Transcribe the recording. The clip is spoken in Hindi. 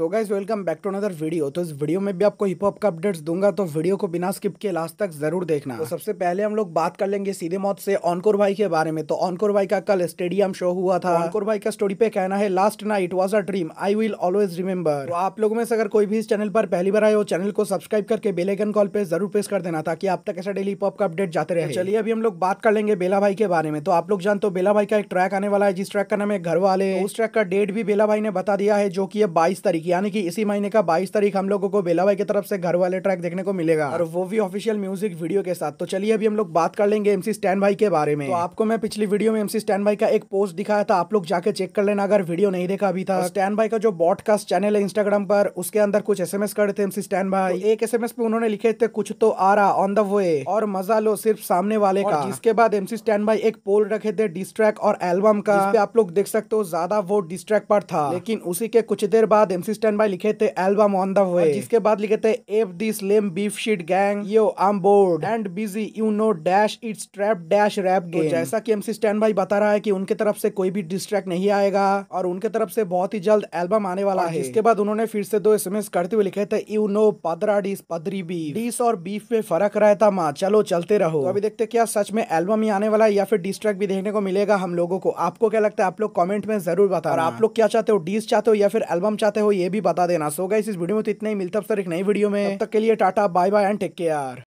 so guys welcome back to another video तो इस वीडियो में भी आपको हिप हॉप का अपडेट्स दूंगा तो वीडियो को बिना स्किप के लास्ट तक जरूर देखना तो सबसे पहले हम लोग बात कर लेंगे सीधे मौत से ऑनकोर भाई के बारे में तो ऑनकोर भाई का कल स्टेडियम शो हुआ था ऑनकोर भाई का स्टोरी पे कहना है last night was a dream I will always remember तो आप लोगों में से अगर कोई भी इस चैनल पर पहली बार आए हो चैनल को सब्सक्राइब करके बेलेगन कॉल पे जरूर प्रेस कर देना ताकि आप तक ऐसा डेली हिप हॉप का अपडेट जाते रहे चलिए अभी हम लोग बात कर लेंगे बेला भाई के बारे में तो आप लोग जानते हो बेला भाई का एक ट्रैक आने वाला है जिस ट्रैक का नाम है घर वाले उस ट्रैक का डेट भी बेला भाई ने बता दिया है जो की बाईस तारीख यानी कि इसी महीने का बाईस तारीख हम लोगों को बेला भाई की तरफ से घर वाले ट्रैक देखने को मिलेगा और वो भी ऑफिशियल म्यूजिक वीडियो के साथ तो चलिए अभी हम लोग बात कर लेंगे एमसी स्टैंड भाई के बारे में तो आपको मैं पिछली वीडियो में एमसी स्टैंड भाई का एक पोस्ट दिखाया था आप लोग जाके चेक कर लेना अगर वीडियो नहीं देखा अभी था स्टैंड भाई का जो ब्रॉडकास्ट चैनल है इंस्टाग्राम पर उसके अंदर कुछ एस करे थे एमसी स्टैंड भाई एक एस पे उन्होंने लिखे थे कुछ तो आ रहा ऑन द वे और मजा लो सिर्फ सामने वाले का इसके बाद एमसी स्टैंड भाई एक पोल रखे थे डिस्ट्रैक और एल्बम का आप लोग देख सकते हो ज्यादा वो डिस्ट्रैक पर था लेकिन उसी के कुछ देर बाद एमसी स्टैंड बाय लिखे थे एल्बम ऑन द वे जिसके बाद लिखे थे F this lame beef shit gang yo I'm bored and busy you know dash it's trap dash rap game जैसा की एमसी स्टैंड भाई बता रहा है की उनके तरफ से कोई भी डिस्ट्रैक्ट नहीं आएगा और उनके तरफ से बहुत ही जल्द एल्बम आने वाला है इसके बाद उन्होंने फिर से दो एस करते हुए लिखे थे यू नो पदरा डिस पदरी बी डिस और बीफ में फर्क रहता माँ चलो चलते रहो तो अभी देखते क्या सच में एल्बम ही आने वाला है या फिर डिस्ट्रैक्ट भी देखने को मिलेगा हम लोगों को आपको क्या लगता है आप लोग कमेंट में जरूर बताओ आप लोग क्या चाहते हो डीस चाहते हो या फिर एल्बम चाहते हो ये भी बता देना सो गाइस इस वीडियो में तो इतना ही मिलता है सर एक नई वीडियो में तब तक के लिए tata bye bye and take care